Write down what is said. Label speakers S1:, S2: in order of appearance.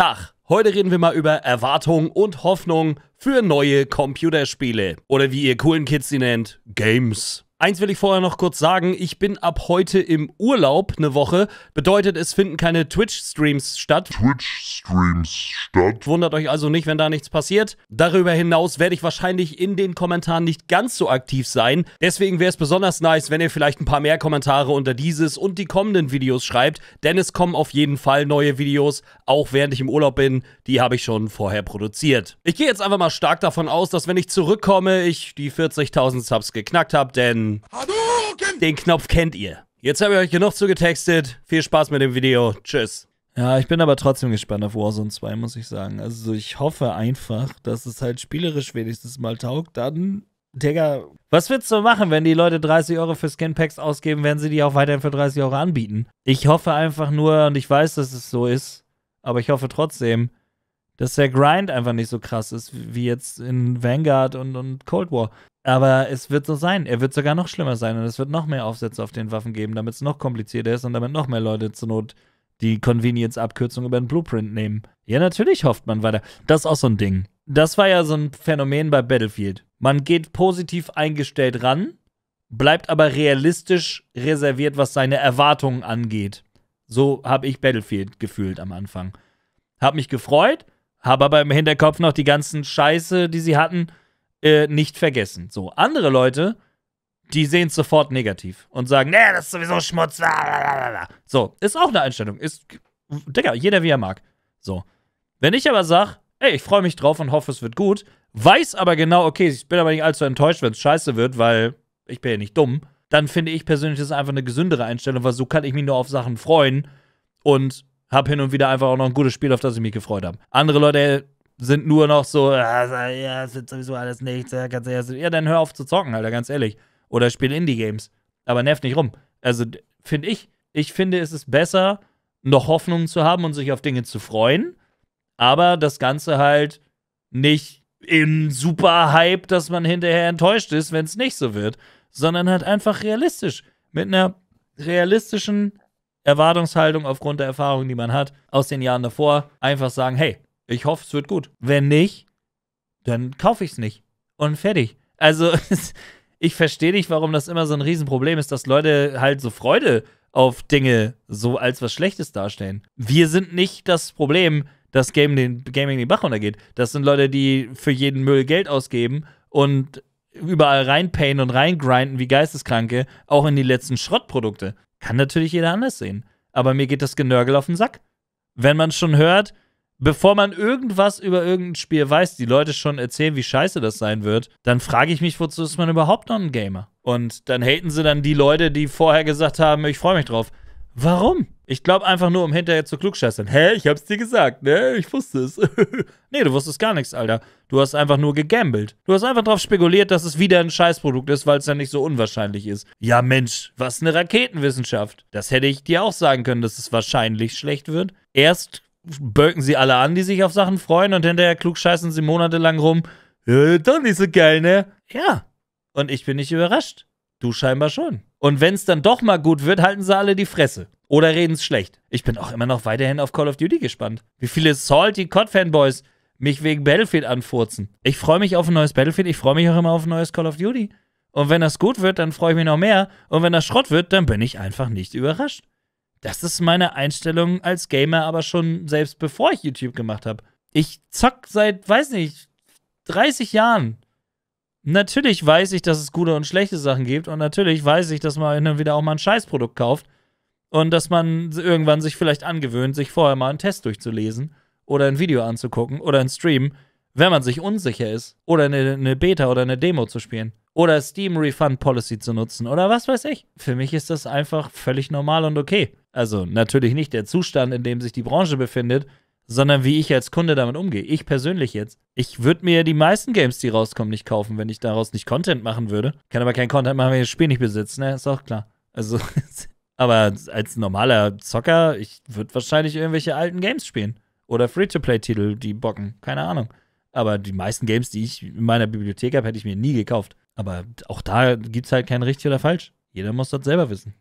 S1: Tag. Heute reden wir mal über Erwartungen und Hoffnung für neue Computerspiele. Oder wie ihr coolen Kids sie nennt, Games. Eins will ich vorher noch kurz sagen, ich bin ab heute im Urlaub eine Woche. Bedeutet, es finden keine Twitch-Streams statt. Twitch-Streams statt. Wundert euch also nicht, wenn da nichts passiert. Darüber hinaus werde ich wahrscheinlich in den Kommentaren nicht ganz so aktiv sein. Deswegen wäre es besonders nice, wenn ihr vielleicht ein paar mehr Kommentare unter dieses und die kommenden Videos schreibt. Denn es kommen auf jeden Fall neue Videos, auch während ich im Urlaub bin. Die habe ich schon vorher produziert. Ich gehe jetzt einfach mal stark davon aus, dass wenn ich zurückkomme, ich die 40.000 Subs geknackt habe, denn ähm, den Knopf kennt ihr. Jetzt habe ich euch genug zugetextet. Viel Spaß mit dem Video. Tschüss. Ja, ich bin aber trotzdem gespannt auf Warzone 2, muss ich sagen. Also ich hoffe einfach, dass es halt spielerisch wenigstens mal taugt. Dann, Digga, was willst du machen, wenn die Leute 30 Euro für Skinpacks ausgeben, werden sie die auch weiterhin für 30 Euro anbieten? Ich hoffe einfach nur, und ich weiß, dass es so ist, aber ich hoffe trotzdem, dass der Grind einfach nicht so krass ist, wie jetzt in Vanguard und, und Cold War. Aber es wird so sein. Er wird sogar noch schlimmer sein und es wird noch mehr Aufsätze auf den Waffen geben, damit es noch komplizierter ist und damit noch mehr Leute zur Not die Convenience-Abkürzung über den Blueprint nehmen. Ja, natürlich hofft man weiter. Das ist auch so ein Ding. Das war ja so ein Phänomen bei Battlefield. Man geht positiv eingestellt ran, bleibt aber realistisch reserviert, was seine Erwartungen angeht. So habe ich Battlefield gefühlt am Anfang. Hab mich gefreut, habe aber im Hinterkopf noch die ganzen Scheiße, die sie hatten äh, nicht vergessen. So, andere Leute, die sehen es sofort negativ und sagen, nee, das ist sowieso Schmutz. Blablabla. So, ist auch eine Einstellung. Ist, Digga, jeder wie er mag. So. Wenn ich aber sage, ey, ich freue mich drauf und hoffe, es wird gut, weiß aber genau, okay, ich bin aber nicht allzu enttäuscht, wenn es scheiße wird, weil ich bin ja nicht dumm, dann finde ich persönlich, das einfach eine gesündere Einstellung, weil so kann ich mich nur auf Sachen freuen und habe hin und wieder einfach auch noch ein gutes Spiel, auf das ich mich gefreut habe. Andere Leute sind nur noch so, ah, ja, das wird sowieso alles nichts, ja, Ja, dann hör auf zu zocken, Alter, ganz ehrlich. Oder spiel Indie-Games. Aber nerv nicht rum. Also, finde ich, ich finde, es ist besser, noch Hoffnung zu haben und sich auf Dinge zu freuen, aber das Ganze halt nicht im super Hype, dass man hinterher enttäuscht ist, wenn es nicht so wird, sondern halt einfach realistisch. Mit einer realistischen Erwartungshaltung aufgrund der Erfahrungen, die man hat aus den Jahren davor, einfach sagen, hey, ich hoffe, es wird gut. Wenn nicht, dann kaufe ich es nicht. Und fertig. Also, ich verstehe nicht, warum das immer so ein Riesenproblem ist, dass Leute halt so Freude auf Dinge so als was Schlechtes darstellen. Wir sind nicht das Problem, dass Game den, Gaming den Bach runtergeht. Das sind Leute, die für jeden Müll Geld ausgeben und überall reinpayen und reingrinden wie Geisteskranke, auch in die letzten Schrottprodukte. Kann natürlich jeder anders sehen. Aber mir geht das Genörgel auf den Sack. Wenn man schon hört, bevor man irgendwas über irgendein Spiel weiß, die Leute schon erzählen, wie scheiße das sein wird, dann frage ich mich, wozu ist man überhaupt noch ein Gamer? Und dann haten sie dann die Leute, die vorher gesagt haben, ich freue mich drauf. Warum? Ich glaube einfach nur, um hinterher zu klugscheißern. Hä, ich hab's dir gesagt, ne? Ich wusste es. nee, du wusstest gar nichts, Alter. Du hast einfach nur gegambelt. Du hast einfach drauf spekuliert, dass es wieder ein Scheißprodukt ist, weil es ja nicht so unwahrscheinlich ist. Ja, Mensch, was eine Raketenwissenschaft. Das hätte ich dir auch sagen können, dass es wahrscheinlich schlecht wird. Erst böken sie alle an, die sich auf Sachen freuen und hinterher klug scheißen sie monatelang rum. doch nicht so geil, ne? Ja. Und ich bin nicht überrascht. Du scheinbar schon. Und wenn es dann doch mal gut wird, halten sie alle die Fresse. Oder reden es schlecht. Ich bin auch immer noch weiterhin auf Call of Duty gespannt. Wie viele salty COD-Fanboys mich wegen Battlefield anfurzen. Ich freue mich auf ein neues Battlefield. Ich freue mich auch immer auf ein neues Call of Duty. Und wenn das gut wird, dann freue ich mich noch mehr. Und wenn das Schrott wird, dann bin ich einfach nicht überrascht. Das ist meine Einstellung als Gamer, aber schon selbst bevor ich YouTube gemacht habe. Ich zock seit, weiß nicht, 30 Jahren. Natürlich weiß ich, dass es gute und schlechte Sachen gibt und natürlich weiß ich, dass man dann wieder auch mal ein Scheißprodukt kauft und dass man irgendwann sich vielleicht angewöhnt, sich vorher mal einen Test durchzulesen oder ein Video anzugucken oder einen Stream, wenn man sich unsicher ist oder eine, eine Beta oder eine Demo zu spielen oder Steam Refund Policy zu nutzen oder was weiß ich. Für mich ist das einfach völlig normal und okay. Also natürlich nicht der Zustand, in dem sich die Branche befindet, sondern wie ich als Kunde damit umgehe. Ich persönlich jetzt. Ich würde mir die meisten Games, die rauskommen, nicht kaufen, wenn ich daraus nicht Content machen würde. Kann aber kein Content machen, wenn ich das Spiel nicht besitze. Ne, ist auch klar. Also, aber als normaler Zocker, ich würde wahrscheinlich irgendwelche alten Games spielen. Oder Free-to-Play-Titel, die bocken. Keine Ahnung. Aber die meisten Games, die ich in meiner Bibliothek habe, hätte ich mir nie gekauft. Aber auch da gibt es halt kein richtig oder falsch. Jeder muss das selber wissen.